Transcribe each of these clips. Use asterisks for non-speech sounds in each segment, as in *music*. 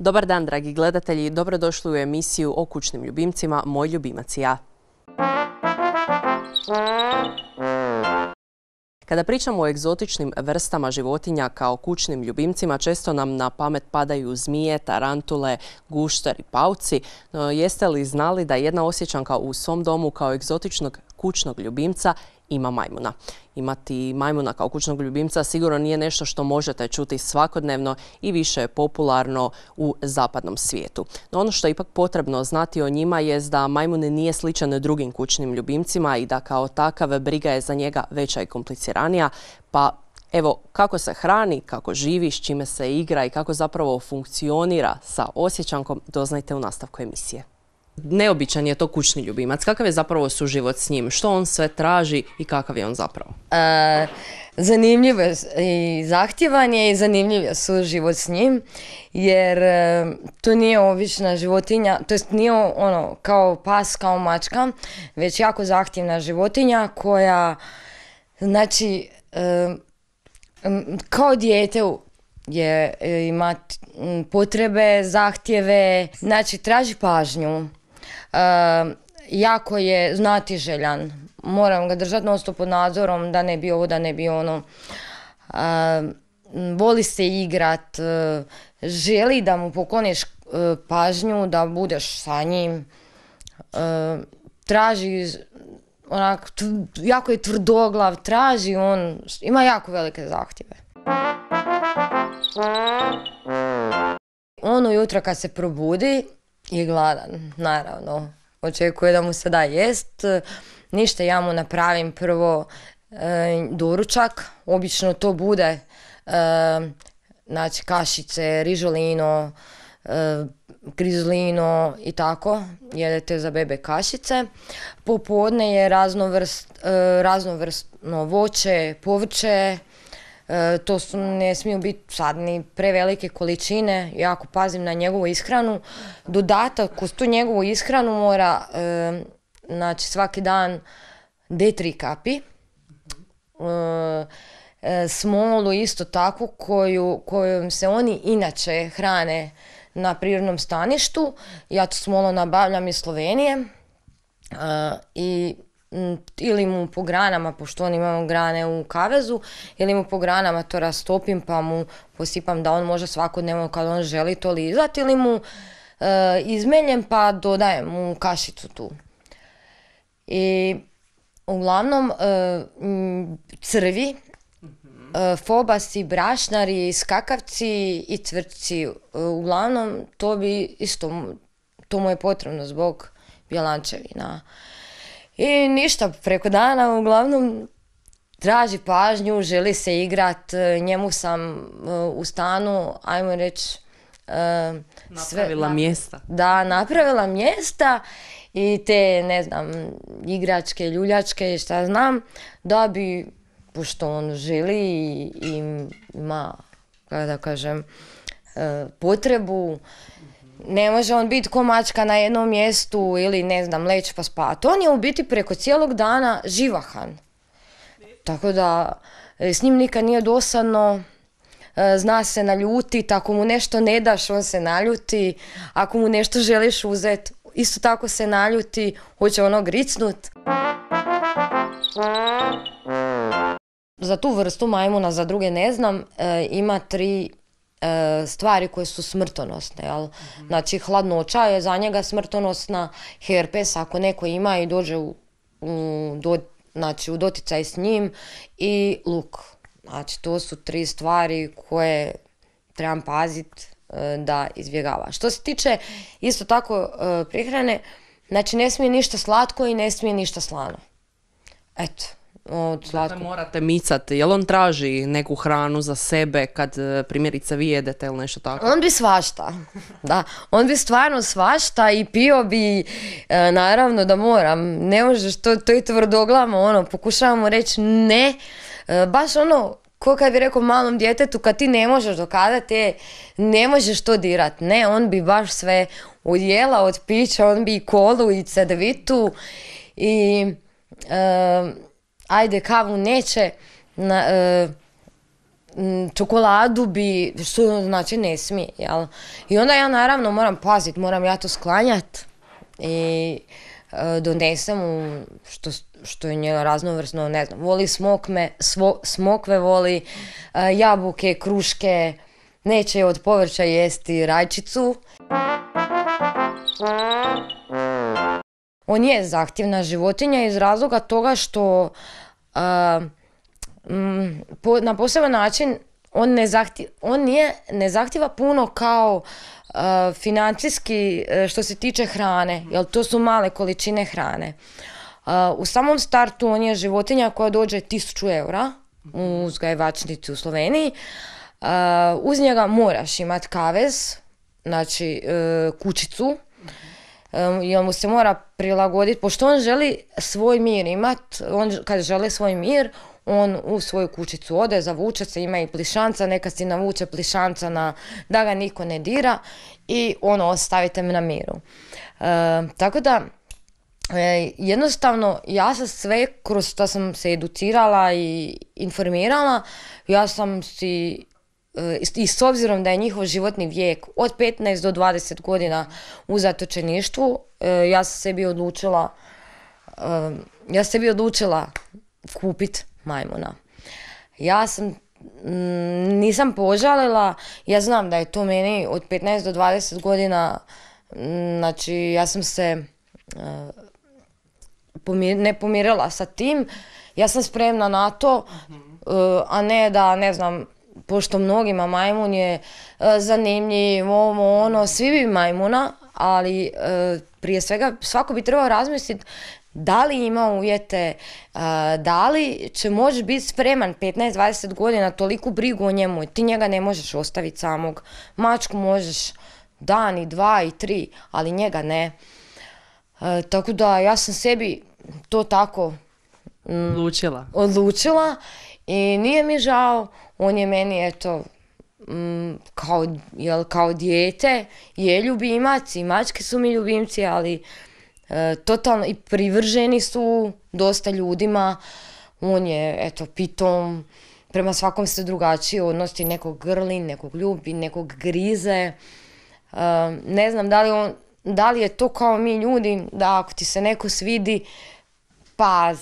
Dobar dan, dragi gledatelji. Dobrodošli u emisiju o kućnim ljubimcima Moj ljubimac i ja. Kada pričamo o egzotičnim vrstama životinja kao kućnim ljubimcima, često nam na pamet padaju zmije, tarantule, gušter i pauci. No, jeste li znali da jedna osjećanka u svom domu kao egzotičnog kućnog ljubimca ima majmuna. Imati majmuna kao kućnog ljubimca sigurno nije nešto što možete čuti svakodnevno i više je popularno u zapadnom svijetu. No ono što je ipak potrebno znati o njima je da majmune nije sličan drugim kućnim ljubimcima i da kao takav briga je za njega veća i kompliciranija, pa Evo, kako se hrani, kako živi, s čime se igra i kako zapravo funkcionira sa osjećankom, doznajte u nastavku emisije. Neobičan je to kućni ljubimac. Kakav je zapravo suživot s njim? Što on sve traži i kakav je on zapravo? E, zanimljiv je i zahtjevan je i zanimljiv je suživot s njim jer e, to nije obična životinja, to jest nije ono kao pas, kao mačka, već jako zahtjevna životinja koja znači e, kao dijete je ima potrebe, zahtjeve, znači traži pažnju. Ehm, jako je znatiželjan. Moram ga držati non pod nadzorom, da ne bi ovo, da ne bi ono. Ehm, voli se igrat, e, želi da mu pokloniš e, pažnju, da budeš sa njim. Ehm, traži onak, jako je tvrdoglav, traži on, ima jako velike zahtjeve. Ono jutro kad se probudi, je gladan, naravno. Očekuje da mu se da jest. Ništa, ja mu napravim prvo e, doručak. Obično to bude e, znači kašice, rižolino, krizlino e, i tako. Jedete za bebe kašice. Popodne je raznovrst, raznovrstno voće, povrće, E, to su, ne smiju biti sad ni prevelike količine, jako pazim na njegovu ishranu. Dodatak uz tu njegovu ishranu mora, e, znači svaki dan D3 kapi. E, e, smolu isto tako koju, kojom se oni inače hrane na prirodnom staništu. Ja tu smolu nabavljam iz Slovenije e, i ili mu po granama, pošto on ima grane u kavezu, ili mu po granama to rastopim pa mu posipam da on može svakodnevno kad on želi to lizati ili mu e, izmenjem pa dodajem mu kašicu tu. I uglavnom e, crvi, e, fobasi, brašnari, skakavci i cvrci, e, uglavnom to bi isto, to mu je potrebno zbog bjelančevina. I ništa, preko dana uglavnom traži pažnju, želi se igrat, e, njemu sam e, u stanu, ajmo reći... E, napravila mjesta. Da, napravila mjesta i te, ne znam, igračke, ljuljačke, šta znam, da bi, pošto on želi i, ima, kada kažem, potrebu, ne može on biti ko mačka na jednom mjestu ili ne znam, leć pa spati. On je u biti preko cijelog dana živahan. Tako da e, s njim nikad nije dosadno, e, zna se naljutit, ako mu nešto ne daš on se naljuti, ako mu nešto želiš uzet isto tako se naljuti, hoće ono gricnut. Za tu vrstu majmuna, za druge ne znam, e, ima tri E, stvari koje su smrtonosne. Jel? Mhm. Znači, hladnoća je za njega smrtonosna herpes ako neko ima i dođe u, u, znači, doticaj s njim i luk. Znači, to su tri stvari koje trebam paziti e, da izbjegava. Što se tiče isto tako e, prihrane znači ne smije ništa slatko i ne smije ništa slano. Eto od slatko. morate micati. Jel on traži neku hranu za sebe kad e, primjerice vi jedete ili nešto tako? On bi svašta. *laughs* Da. On bi stvarno svašta i pio bi, e, naravno da moram. Ne možeš, to, to je tvrdoglamo. Ono, pokušavamo reći ne. E, baš ono, ko kad bi rekao malom djetetu, kad ti ne možeš dokada te, ne možeš to dirat. Ne, on bi baš sve odjela, od pića, on bi i kolu i cedevitu i ajde kavu neće, e, čokoladu bi, što znači ne smije, jel? I onda ja naravno moram pazit, moram ja to sklanjat i e, donesem što, što je njeno raznovrsno, ne znam, voli smokme, smokve voli, e, jabuke, kruške, neće od povrća jesti rajčicu on je zahtjevna životinja iz razloga toga što m, po, na poseban način on ne on nije, ne zahtjeva puno kao financijski e, što se tiče hrane, jer to su male količine hrane. u samom startu on je životinja koja dođe 1000 eura u uzgajevačnici u Sloveniji. uz njega moraš imati kavez, znači e, kućicu, i on mu se mora prilagoditi, pošto on želi svoj mir imat, on kad želi svoj mir, on u svoju kućicu ode, zavuče se, ima i plišanca, neka si navuče plišanca na, da ga niko ne dira i ono, ostavite me na miru. tako da, e, jednostavno, ja sam sve, kroz što sam se educirala i informirala, ja sam si E, i s obzirom da je njihov životni vijek od 15 do 20 godina u zatočeništvu, e, ja sam sebi odlučila e, ja sam sebi odlučila kupit majmuna. Ja sam mm, nisam požalila, ja znam da je to meni od 15 do 20 godina, mm, znači ja sam se ne pomirila sa tim, ja sam spremna na to, a ne da ne znam, pošto mnogima majmun je e, zanimljiv, ovo, ono, svi bi majmuna, ali e, prije svega svako bi trebao razmisliti da li ima uvjete, e, da li će moći biti spreman 15-20 godina toliku brigu o njemu, ti njega ne možeš ostaviti samog, mačku možeš dan i dva i tri, ali njega ne. tako da ja sam sebi to tako mm, odlučila. odlučila i nije mi žao, on je meni, eto, mm, kao, jel, kao dijete, je ljubimac i mačke su mi ljubimci, ali e, totalno i privrženi su dosta ljudima. On je, eto, pitom, prema svakom se drugačije odnosi, nekog grli, nekog ljubi, nekog grize. E, ne znam da li, on, da li je to kao mi ljudi, da ako ti se neko svidi, pa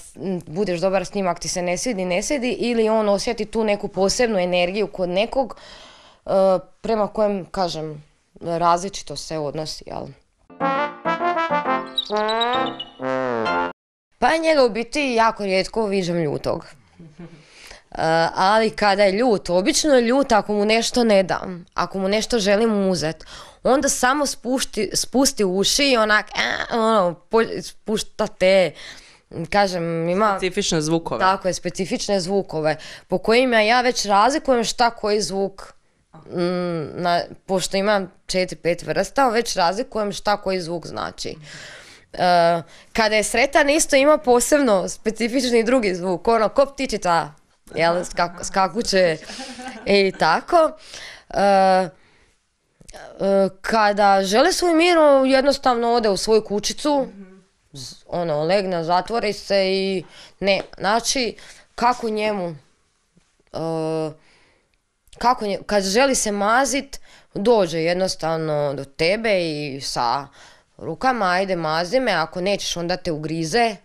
budeš dobar s njim ako ti se ne svidi, ne svidi ili on osjeti tu neku posebnu energiju kod nekog e, prema kojem, kažem, različito se odnosi, jel? Pa njega u biti jako rijetko viđam ljutog. E, ali kada je ljut, obično je ljut ako mu nešto ne dam, ako mu nešto želim uzet, onda samo spusti uši i onak, e, ono, spušta te kažem ima... Specifične zvukove. Tako je, specifične zvukove po kojima ja već razlikujem šta koji zvuk mm, pošto imam četiri, pet vrsta, već razlikujem šta koji zvuk znači. E, kada je sretan isto ima posebno specifični drugi zvuk, ono ko ptičica, jel, skakuće i tako. E, e, kada žele svoj miru jednostavno ode u svoju kućicu, ono, legne, zatvori se i ne, znači, kako njemu, uh, kako kad želi se mazit, dođe jednostavno do tebe i sa rukama, ajde mazi me, ako nećeš onda te ugrize,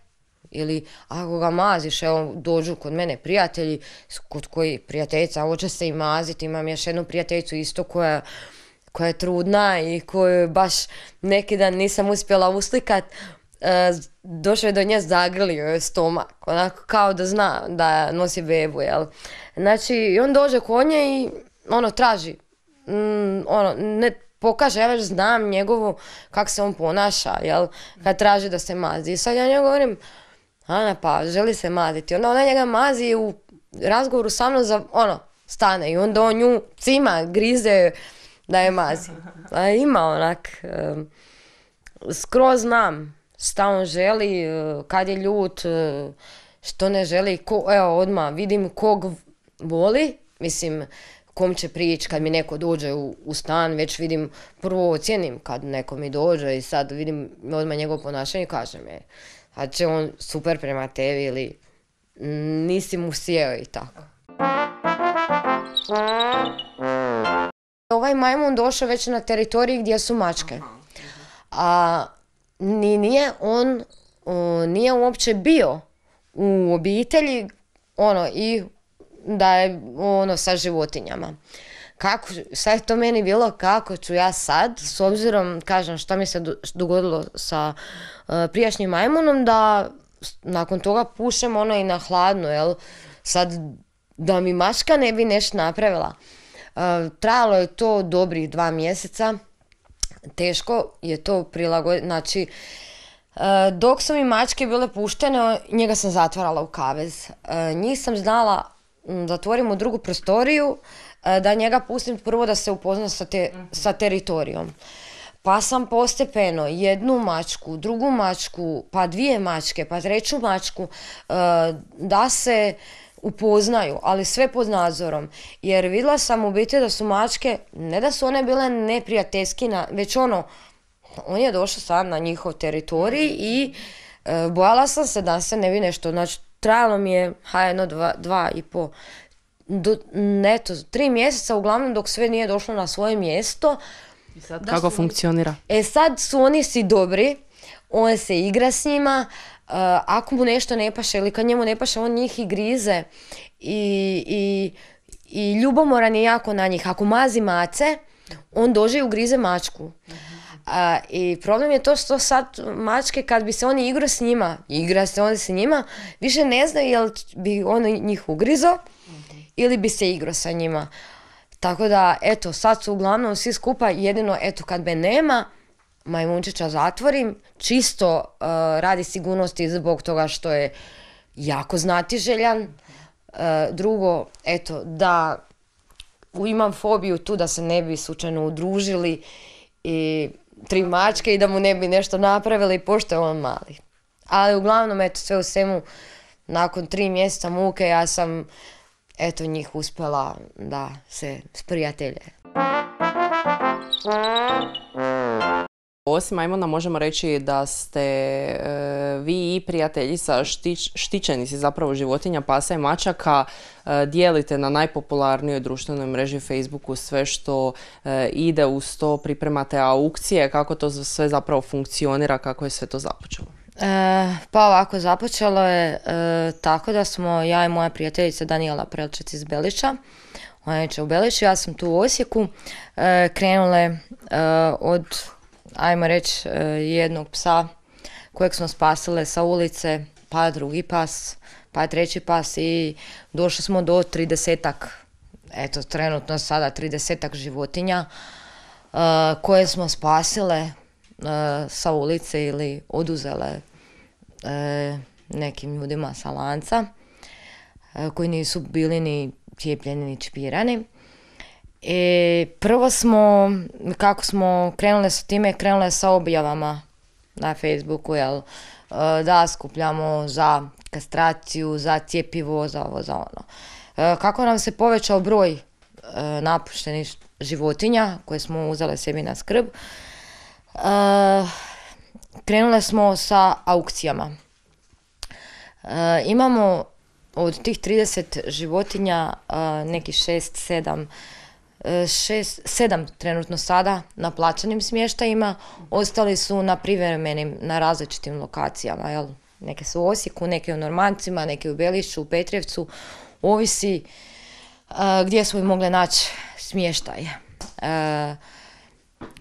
ili ako ga maziš, evo dođu kod mene prijatelji, kod koji prijateljica hoće se i maziti, imam još jednu prijateljicu isto koja koja je trudna i koju baš neki dan nisam uspjela uslikat, E, došao je do nje, zagrlio je stomak, onako kao da zna da nosi bebu, jel? Znači, i on dođe kod nje i ono, traži, mm, ono, ne pokaže, ja već znam njegovu, kak se on ponaša, jel? Kad traži da se mazi. I sad ja govorim, Ana, pa, želi se maziti. Onda ona njega mazi u razgovoru sa mnom, za, ono, stane i onda on nju cima, grize, da je mazi. ima onak, skroz znam šta on želi, e, kad je ljut, e, što ne želi, ko, evo odmah vidim kog voli, mislim kom će prići kad mi neko dođe u, stan, već vidim, prvo ocijenim kad neko mi dođe i sad vidim odmah njegovo ponašanje i kažem je, a će on super prema tebi ili nisi mu sjeo i tako. Ovaj majmun došao već na teritoriji gdje su mačke. A ni nije on nije uopće bio u obitelji ono i da je ono sa životinjama. Kako, sad je to meni bilo kako ću ja sad, s obzirom, kažem, što mi se dogodilo sa e, prijašnjim majmunom, da nakon toga pušem ono i na hladno, jel? Sad, da mi maška ne bi nešto napravila. E, trajalo je to dobrih dva mjeseca, teško je to prilagoditi, znači e, dok su mi mačke bile puštene, njega sam zatvarala u kavez. E, njih sam znala zatvorim u drugu prostoriju, e, da njega pustim prvo da se upozna sa, te, sa teritorijom. Pa sam postepeno jednu mačku, drugu mačku, pa dvije mačke, pa treću mačku, da se upoznaju, ali sve pod nadzorom. Jer vidjela sam u biti da su mačke, ne da su one bile neprijateljskina, već ono, on je došao sam na njihov teritorij i e, bojala sam se da se ne bi nešto, znači trajalo mi je, ha, dva, i po, neto, tri mjeseca uglavnom dok sve nije došlo na svoje mjesto. I sad kako funkcionira? E sad su oni si dobri, on se igra s njima, Eh, ako mu nešto ne paše ili kad njemu ne paše, on njih i grize i, i, i ljubomoran je jako na njih. Ako mazi mace, on dođe i ugrize mačku. Eh, I problem je to što sad mačke kad bi se oni igrao s njima, igra se oni s njima, više ne znaju jel bi on njih ugrizo ili bi se igrao sa njima. Tako da, eto, sad su uglavnom svi skupa, jedino, eto, kad me nema, majmunčića zatvorim, čisto uh, radi sigurnosti zbog toga što je jako znatiželjan. Uh, drugo, eto, da imam fobiju tu da se ne bi slučajno udružili i tri mačke i da mu ne bi nešto napravili pošto je on mali. Ali uglavnom, eto, sve u svemu, nakon tri mjeseca muke ja sam, eto, njih uspjela da se sprijatelje. Osim Ajmona možemo reći da ste e, vi i prijateljica štić, štićeni si zapravo životinja pasa i mačaka, e, dijelite na najpopularnijoj društvenoj mreži Facebooku sve što e, ide uz to, pripremate aukcije, kako to sve zapravo funkcionira, kako je sve to započelo? Pa ovako, započelo je tako da smo ja i moja prijateljica Daniela Prelčec iz Belića, ona je u Beliću, ja sam tu u Osijeku, krenule od ajmo reći, e, jednog psa kojeg smo spasile sa ulice, pa drugi pas, pa treći pas i došli smo do tridesetak, eto trenutno sada tridesetak životinja e, koje smo spasile e, sa ulice ili oduzele nekim ljudima sa lanca koji nisu bili ni cijepljeni ni čipirani. E, prvo smo, kako smo krenule sa time, krenule sa objavama na Facebooku, jel? E, da skupljamo za kastraciju, za cjepivo, za ovo, za ono. E, kako nam se povećao broj e, napuštenih životinja koje smo uzele sebi na skrb, krenule smo sa aukcijama. Imamo od tih 30 životinja neki 6-7 šest, sedam trenutno sada na plaćanim smještajima, ostali su na privremenim, na različitim lokacijama. Jel? Neke su u Osijeku, neke u Normancima, neke u Belišću, u Petrevcu, ovisi e, gdje smo i mogli naći smještaj. E,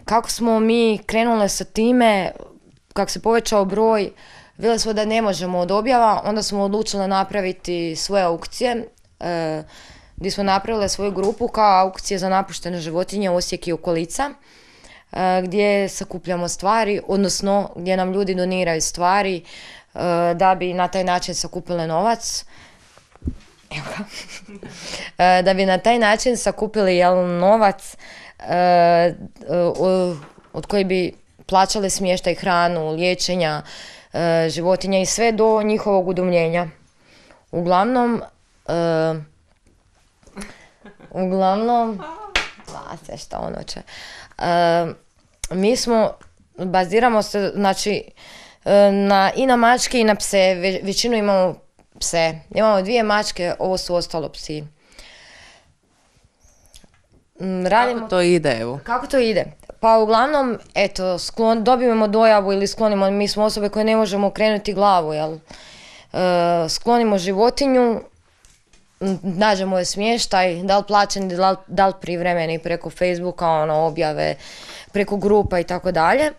kako smo mi krenule sa time, kako se povećao broj, vidjeli smo da ne možemo od objava, onda smo odlučili napraviti svoje aukcije. E, gdje smo napravile svoju grupu kao aukcije za napuštene životinje Osijek i okolica e, gdje sakupljamo stvari, odnosno gdje nam ljudi doniraju stvari e, da bi na taj način sakupile novac. E, da bi na taj način sakupili novac od koji bi plaćali smještaj, hranu, liječenja životinja i sve do njihovog udomljenja. Uglavnom, Uglavnom, sve što ono će. mi smo, baziramo se, znači, na, i na mačke i na pse. većinu imamo pse. Imamo dvije mačke, ovo su ostalo psi. Mm, radimo, kako to ide, evo? Kako to ide? Pa uglavnom, eto, sklon, dojavu ili sklonimo, mi smo osobe koje ne možemo krenuti glavu, jel? sklonimo životinju, nađemo je smještaj, da li plaćeni, da li privremeni preko Facebooka, ono, objave, preko grupa i tako dalje.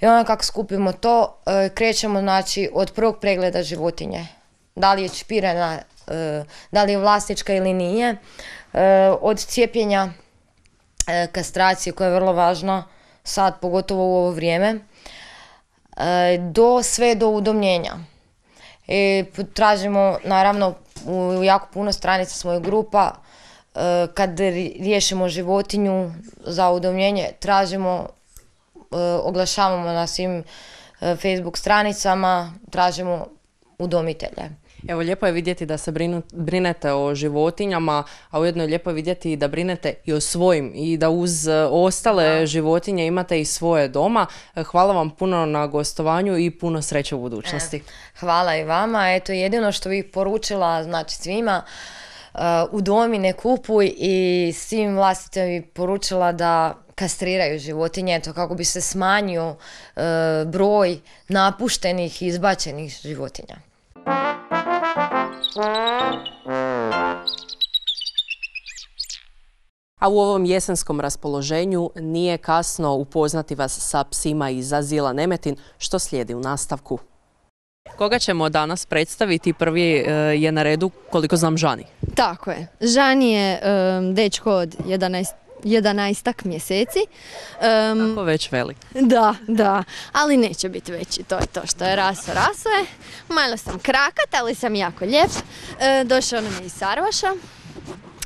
I onda kako skupimo to, e, krećemo znači od prvog pregleda životinje. Da li je čipirana, e, da li je vlasnička ili nije. E, od cijepljenja, kastracije koja je vrlo važna sad, pogotovo u ovo vrijeme, do sve do udomljenja. E, tražimo, naravno, u jako puno stranica smo grupa. E, kad riješimo životinju za udomljenje, tražimo, e, oglašavamo na svim e, Facebook stranicama, tražimo udomitelje. Evo, lijepo je vidjeti da se brinete o životinjama, a ujedno je lijepo vidjeti da brinete i o svojim i da uz e, ostale životinje imate i svoje doma. E, hvala vam puno na gostovanju i puno sreće u budućnosti. E, hvala i vama. Eto, jedino što bih poručila znači svima, u domi ne kupuj i svim vlastitom bih poručila da kastriraju životinje, to kako bi se smanjio broj napuštenih i izbačenih životinja. A u ovom jesenskom raspoloženju nije kasno upoznati vas sa psima iz Azila Nemetin, što slijedi u nastavku. Koga ćemo danas predstaviti? Prvi eh, je na redu, koliko znam, Žani. Tako je. Žani je eh, dečko od 11 11 mjeseci. Tako već velik. Da, da, ali neće biti veći, to je to što je raso, raso je. Malo sam krakat, ali sam jako lijep. E, došao nam je iz Sarvaša,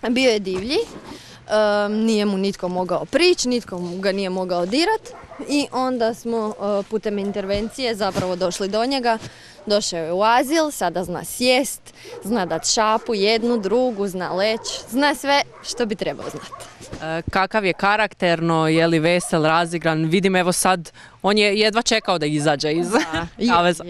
bio je divlji, e, nije mu nitko mogao prići, nitko mu ga nije mogao dirat i onda smo e, putem intervencije zapravo došli do njega. Došao je u azil, sada zna sjest, zna dat šapu, jednu, drugu, zna leć, zna sve što bi trebao znati. E, kakav je karakterno, je li vesel, razigran? Vidim evo sad, on je jedva čekao da izađe iz *laughs* kaveza.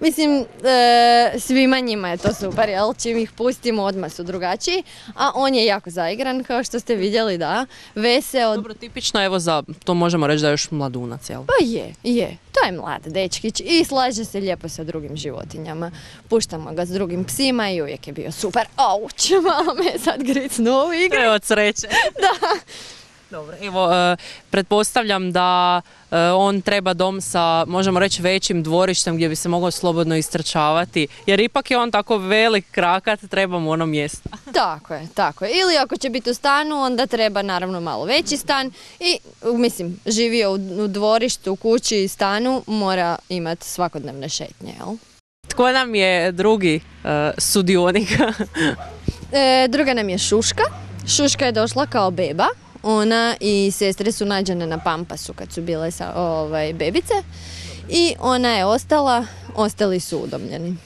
Mislim, e, svima njima je to super, jel? Čim ih pustimo, odmah su drugačiji. A on je jako zaigran, kao što ste vidjeli, da. Veseo. Dobro, tipično, evo za, to možemo reći da je još mladunac, jel? Pa je, je. To je mlad dečkić i slaže se lijepo sa drugim životinjama. Puštamo ga s drugim psima i uvijek je bio super. Auć, *laughs* malo me sad gricnu u igre. Evo od sreće da. Dobro, evo, e, pretpostavljam da e, on treba dom sa, možemo reći, većim dvorištem gdje bi se mogao slobodno istrčavati, jer ipak je on tako velik krakat, treba mu ono mjesto. Tako je, tako je. Ili ako će biti u stanu, onda treba naravno malo veći stan i, mislim, živio u dvorištu, u kući i stanu, mora imati svakodnevne šetnje, jel? Tko nam je drugi e, sudionik? druga nam je Šuška Šuška je došla kao beba, ona i sestre su nađene na pampasu kad su bile ovaj, bebice i ona je ostala, ostali su udomljeni.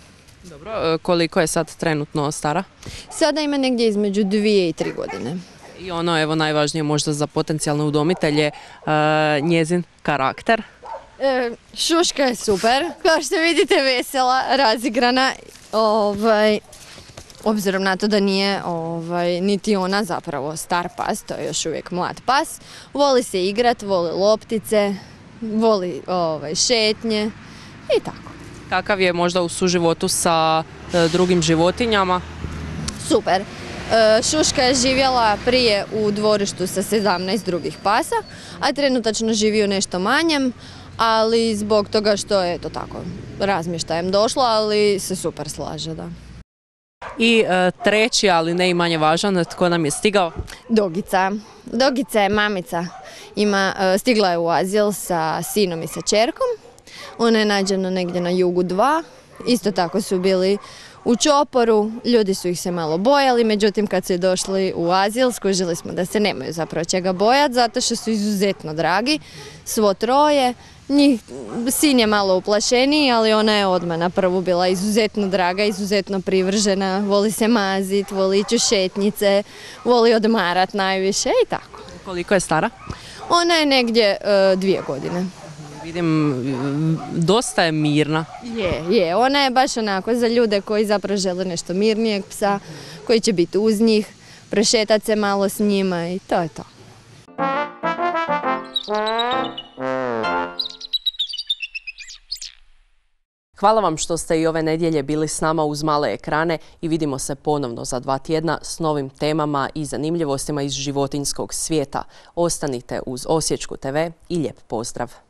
Dobro, e, koliko je sad trenutno stara? Sada ima negdje između dvije i tri godine. I ono, evo, najvažnije možda za potencijalne udomitelje, e, njezin karakter? E, šuška je super, kao što vidite vesela, razigrana, ovaj, obzirom na to da nije ovaj, niti ona zapravo star pas, to je još uvijek mlad pas, voli se igrat, voli loptice, voli ovaj, šetnje i tako. Kakav je možda u suživotu sa e, drugim životinjama? Super. E, šuška je živjela prije u dvorištu sa 17 drugih pasa, a trenutačno živi u nešto manjem, ali zbog toga što je to tako razmještajem došlo, ali se super slaže, da. I e, treći, ali ne i manje važan, tko nam je stigao? Dogica. Dogica je mamica. Ima, e, stigla je u azil sa sinom i sa čerkom. Ona je nađena negdje na jugu 2. Isto tako su bili u čoporu, ljudi su ih se malo bojali, međutim kad su došli u azil skužili smo da se nemaju zapravo čega bojati zato što su izuzetno dragi, svo troje, njih, sin je malo uplašeniji, ali ona je odmah na prvu bila izuzetno draga, izuzetno privržena, voli se mazit, voli ići šetnjice, voli odmarat najviše i tako. Koliko je stara? Ona je negdje e, dvije godine. Vidim, dosta je mirna. Je, je. Ona je baš onako za ljude koji zapravo žele nešto mirnijeg psa, koji će biti uz njih, prošetat se malo s njima i to je to. Hvala vam što ste i ove nedjelje bili s nama uz male ekrane i vidimo se ponovno za dva tjedna s novim temama i zanimljivostima iz životinskog svijeta. Ostanite uz Osječku TV i lijep pozdrav!